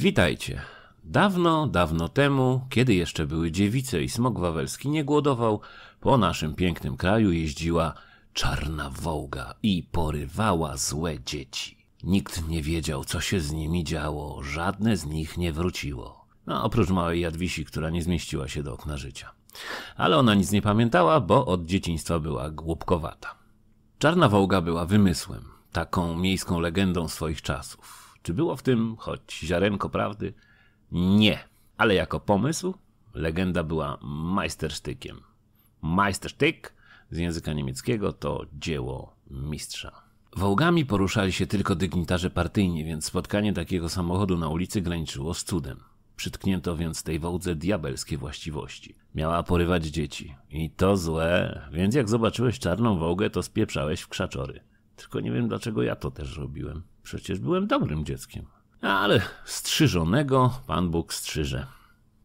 Witajcie. Dawno, dawno temu, kiedy jeszcze były dziewice i smog wawelski nie głodował, po naszym pięknym kraju jeździła czarna wołga i porywała złe dzieci. Nikt nie wiedział, co się z nimi działo, żadne z nich nie wróciło. No, oprócz małej Jadwisi, która nie zmieściła się do okna życia. Ale ona nic nie pamiętała, bo od dzieciństwa była głupkowata. Czarna wołga była wymysłem, taką miejską legendą swoich czasów. Czy było w tym choć ziarenko prawdy? Nie, ale jako pomysł legenda była majstersztykiem. Majstersztyk z języka niemieckiego to dzieło mistrza. Wołgami poruszali się tylko dygnitarze partyjni, więc spotkanie takiego samochodu na ulicy graniczyło z cudem. Przytknięto więc tej wołdze diabelskie właściwości. Miała porywać dzieci. I to złe, więc jak zobaczyłeś czarną wołgę, to spieprzałeś w krzaczory. Tylko nie wiem dlaczego ja to też robiłem. Przecież byłem dobrym dzieckiem. Ale strzyżonego Pan Bóg strzyże.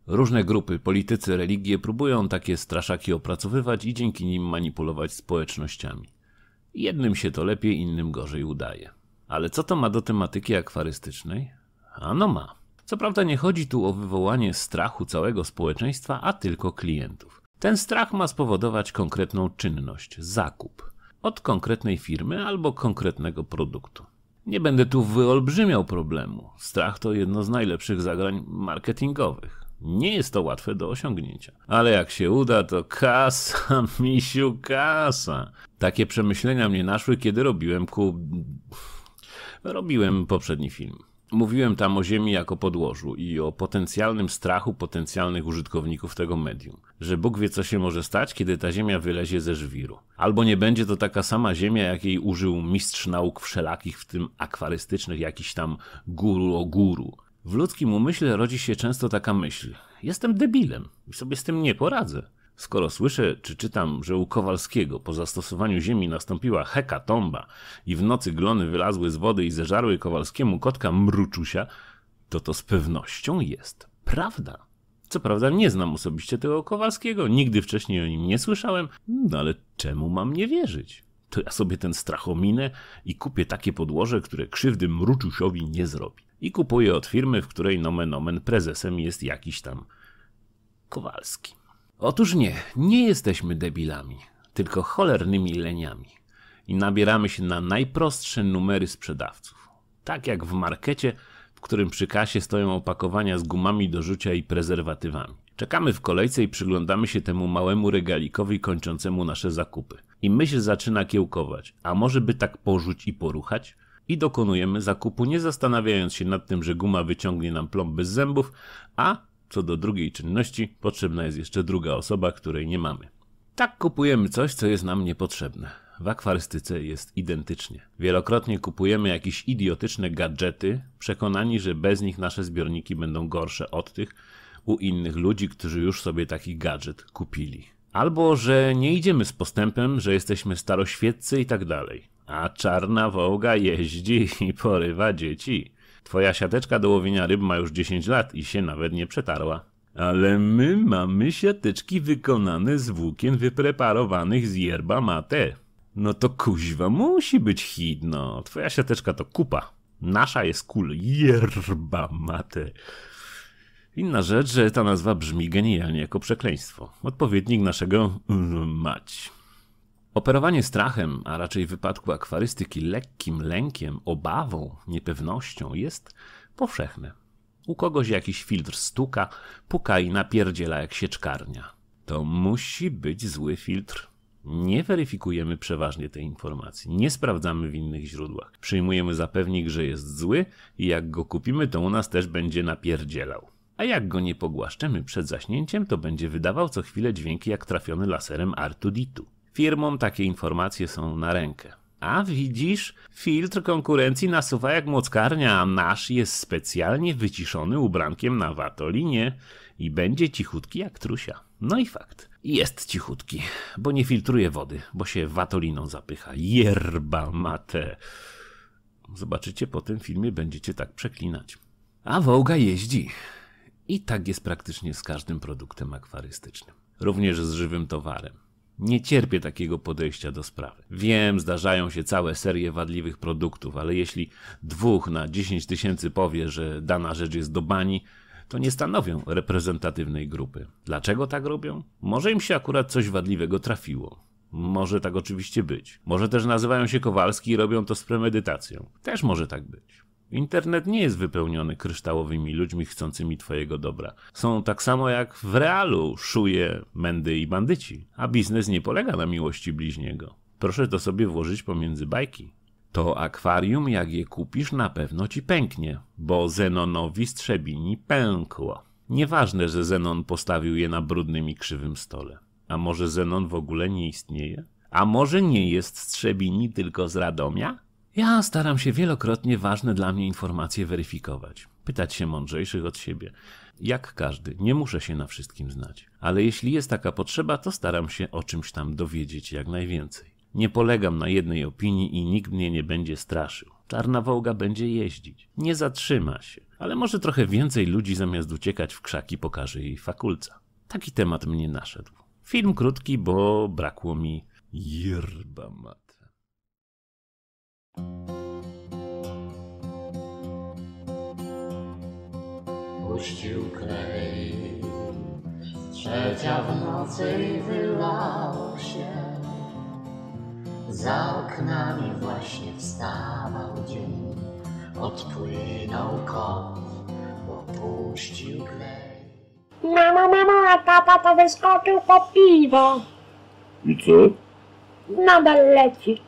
Różne grupy, politycy, religie próbują takie straszaki opracowywać i dzięki nim manipulować społecznościami. Jednym się to lepiej, innym gorzej udaje. Ale co to ma do tematyki akwarystycznej? Ano ma. Co prawda nie chodzi tu o wywołanie strachu całego społeczeństwa, a tylko klientów. Ten strach ma spowodować konkretną czynność zakup od konkretnej firmy albo konkretnego produktu. Nie będę tu wyolbrzymiał problemu. Strach to jedno z najlepszych zagrań marketingowych. Nie jest to łatwe do osiągnięcia. Ale jak się uda, to kasa, misiu, kasa. Takie przemyślenia mnie naszły, kiedy robiłem ku... Robiłem poprzedni film. Mówiłem tam o Ziemi jako podłożu i o potencjalnym strachu potencjalnych użytkowników tego medium, że Bóg wie co się może stać, kiedy ta Ziemia wylezie ze żwiru. Albo nie będzie to taka sama Ziemia, jakiej użył mistrz nauk wszelakich, w tym akwarystycznych, jakiś tam guru o guru. W ludzkim umyśle rodzi się często taka myśl: jestem debilem i sobie z tym nie poradzę. Skoro słyszę czy czytam, że u Kowalskiego po zastosowaniu ziemi nastąpiła hekatomba i w nocy glony wylazły z wody i zeżarły Kowalskiemu kotka mruczusia, to to z pewnością jest prawda. Co prawda nie znam osobiście tego Kowalskiego, nigdy wcześniej o nim nie słyszałem, no ale czemu mam nie wierzyć? To ja sobie ten strach ominę i kupię takie podłoże, które krzywdy mruczusiowi nie zrobi. I kupuję od firmy, w której nomen omen prezesem jest jakiś tam Kowalski. Otóż nie, nie jesteśmy debilami, tylko cholernymi leniami. I nabieramy się na najprostsze numery sprzedawców. Tak jak w markecie, w którym przy kasie stoją opakowania z gumami do rzucia i prezerwatywami. Czekamy w kolejce i przyglądamy się temu małemu regalikowi kończącemu nasze zakupy. I myśl zaczyna kiełkować, a może by tak porzuć i poruchać? i dokonujemy zakupu, nie zastanawiając się nad tym, że guma wyciągnie nam plomby z zębów, a co do drugiej czynności, potrzebna jest jeszcze druga osoba, której nie mamy. Tak kupujemy coś, co jest nam niepotrzebne. W akwarystyce jest identycznie. Wielokrotnie kupujemy jakieś idiotyczne gadżety, przekonani, że bez nich nasze zbiorniki będą gorsze od tych u innych ludzi, którzy już sobie taki gadżet kupili. Albo że nie idziemy z postępem, że jesteśmy staroświeccy i tak dalej. A czarna wołga jeździ i porywa dzieci. Twoja siateczka do łowienia ryb ma już 10 lat i się nawet nie przetarła. Ale my mamy siateczki wykonane z włókien wypreparowanych z yerba mate. No to kuźwa musi być hidno. Twoja siateczka to kupa. Nasza jest kul yerba mate. Inna rzecz, że ta nazwa brzmi genialnie jako przekleństwo. Odpowiednik naszego mm, mać. Operowanie strachem, a raczej w wypadku akwarystyki lekkim lękiem, obawą, niepewnością jest powszechne. U kogoś jakiś filtr stuka, puka i napierdziela jak sieczkarnia. To musi być zły filtr. Nie weryfikujemy przeważnie tej informacji, nie sprawdzamy w innych źródłach. Przyjmujemy za pewnik, że jest zły i jak go kupimy, to u nas też będzie napierdzielał. A jak go nie pogłaszczemy przed zaśnięciem, to będzie wydawał co chwilę dźwięki jak trafiony laserem Artuditu. Firmom takie informacje są na rękę. A widzisz, filtr konkurencji nasuwa jak mockarnia, a nasz jest specjalnie wyciszony ubrankiem na watolinie i będzie cichutki jak trusia. No i fakt. Jest cichutki, bo nie filtruje wody, bo się watoliną zapycha. Jerba mate. Zobaczycie po tym filmie, będziecie tak przeklinać. A Wołga jeździ. I tak jest praktycznie z każdym produktem akwarystycznym. Również z żywym towarem. Nie cierpię takiego podejścia do sprawy. Wiem, zdarzają się całe serie wadliwych produktów, ale jeśli dwóch na 10 tysięcy powie, że dana rzecz jest do bani, to nie stanowią reprezentatywnej grupy. Dlaczego tak robią? Może im się akurat coś wadliwego trafiło. Może tak oczywiście być. Może też nazywają się Kowalski i robią to z premedytacją. Też może tak być. Internet nie jest wypełniony kryształowymi ludźmi chcącymi twojego dobra. Są tak samo jak w realu szuje, mędy i bandyci, a biznes nie polega na miłości bliźniego. Proszę to sobie włożyć pomiędzy bajki. To akwarium, jak je kupisz, na pewno ci pęknie, bo Zenonowi z Trzebini pękło. Nieważne, że Zenon postawił je na brudnym i krzywym stole. A może Zenon w ogóle nie istnieje? A może nie jest z Trzebini, tylko z Radomia? Ja staram się wielokrotnie ważne dla mnie informacje weryfikować, pytać się mądrzejszych od siebie. Jak każdy, nie muszę się na wszystkim znać, ale jeśli jest taka potrzeba, to staram się o czymś tam dowiedzieć jak najwięcej. Nie polegam na jednej opinii i nikt mnie nie będzie straszył. Czarna wołga będzie jeździć. Nie zatrzyma się, ale może trochę więcej ludzi zamiast uciekać w krzaki pokaże jej fakulca. Taki temat mnie naszedł. Film krótki, bo brakło mi yerba Puścił klej, trzecia w nocy i wylał się. Za oknami właśnie wstawał dzień, odpłynął kot, bo puścił klej. Mamo, mamo, a tata to wyskoczył po piwo. I co? Nadal leci.